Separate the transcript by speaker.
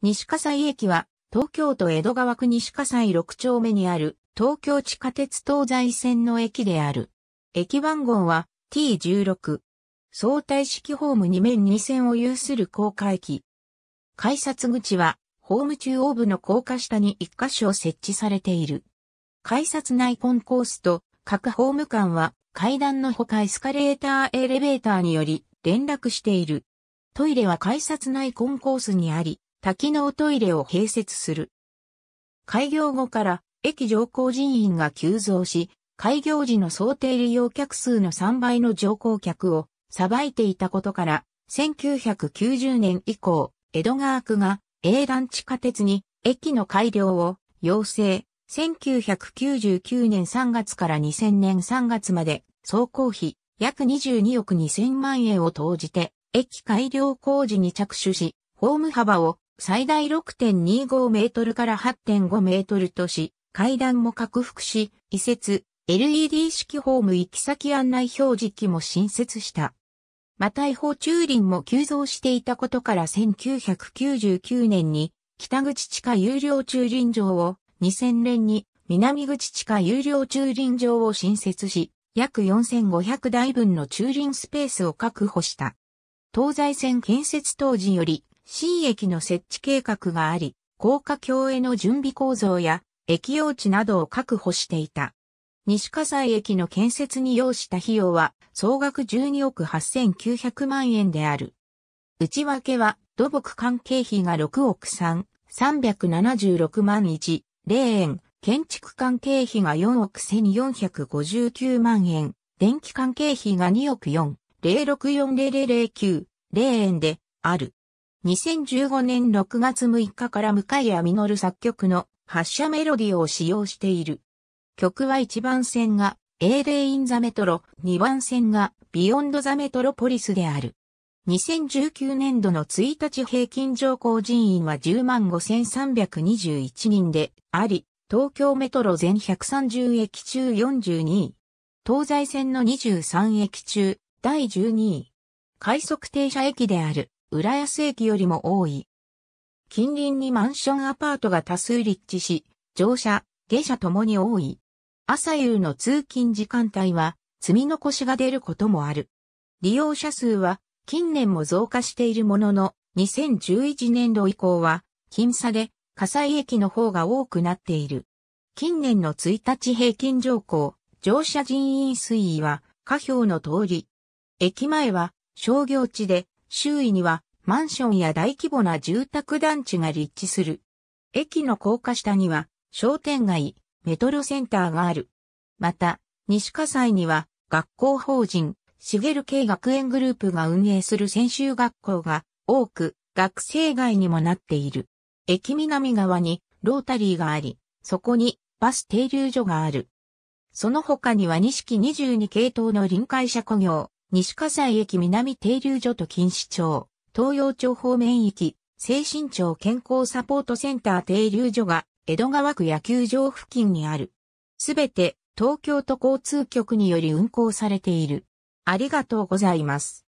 Speaker 1: 西葛西駅は、東京都江戸川区西葛西6丁目にある、東京地下鉄東西線の駅である。駅番号は T16。相対式ホーム2面2線を有する高架駅。改札口は、ホーム中央部の高架下に1箇所設置されている。改札内コンコースと、各ホーム間は、階段のほかエスカレーターエレベーターにより連絡している。トイレは改札内コンコースにあり、多機能トイレを併設する。開業後から駅乗降人員が急増し、開業時の想定利用客数の3倍の乗降客をさばいていたことから、1990年以降、江戸川区が営団地下鉄に駅の改良を要請。1999年3月から2000年3月まで総工費約22億2000万円を投じて駅改良工事に着手し、ホーム幅を最大6.25メートルから8.5メートルとし、階段も拡幅し、移設、LED 式ホーム行き先案内表示機も新設した。また違法駐輪も急増していたことから1999年に北口地下有料駐輪場を2000年に南口地下有料駐輪場を新設し約4500台分の駐輪スペースを確保した。東西線建設当時より新駅の設置計画があり、高架橋への準備構造や駅用地などを確保していた。西葛西駅の建設に要した費用は総額12億8900万円である。内訳は土木関係費が6億3、376万1、0円、建築関係費が4億1459万円、電気関係費が2億4、0640009、0円である。2015年6月6日から向谷実作曲の発射メロディを使用している。曲は1番線が A Day in the Metro、2番線が Beyond the Metropolis である。2019年度の1日平均乗降人員は105,321人であり、東京メトロ全130駅中42位。東西線の23駅中、第12位。快速停車駅である。浦安駅よりも多い。近隣にマンションアパートが多数立地し、乗車、下車ともに多い。朝夕の通勤時間帯は、積み残しが出ることもある。利用者数は、近年も増加しているものの、2011年度以降は、僅差で、火災駅の方が多くなっている。近年の1日平均乗降、乗車人員推移は、下表の通り。駅前は、商業地で、周囲にはマンションや大規模な住宅団地が立地する。駅の高架下には商店街、メトロセンターがある。また、西葛西には学校法人、茂系学園グループが運営する専修学校が多く学生街にもなっている。駅南側にロータリーがあり、そこにバス停留所がある。その他には西木22系統の臨海車工業、西葛西駅南停留所と錦糸町、東洋町方面駅、精神庁健康サポートセンター停留所が、江戸川区野球場付近にある。すべて、東京都交通局により運行されている。ありがとうございます。